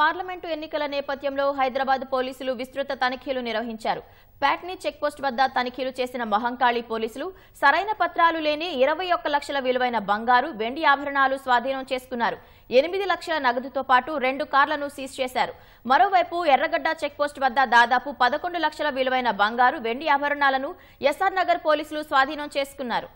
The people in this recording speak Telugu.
పార్లమెంటు ఎన్నికల నేపథ్యంలో హైదరాబాద్ పోలీసులు విస్తృత తనిఖీలు నిర్వహించారు ప్యాట్ని చెక్పోస్ట్ వద్ద తనిఖీలు చేసిన మహంకాళి పోలీసులు సరైన పత్రాలు లేని ఇరవై ఒక్క లక్షల విలువైన బంగారు వెండి ఆభరణాలు స్వాధీనం చేసుకున్నారు ఎనిమిది లక్షల నగదుతో పాటు రెండు కార్లను సీజ్ చేశారు మరోవైపు ఎర్రగడ్డ చెక్పోస్ట్ వద్ద దాదాపు పదకొండు లక్షల విలువైన బంగారు వెండి ఆభరణాలను ఎస్ఆర్ నగర్ పోలీసులు స్వాధీనం చేసుకున్నారు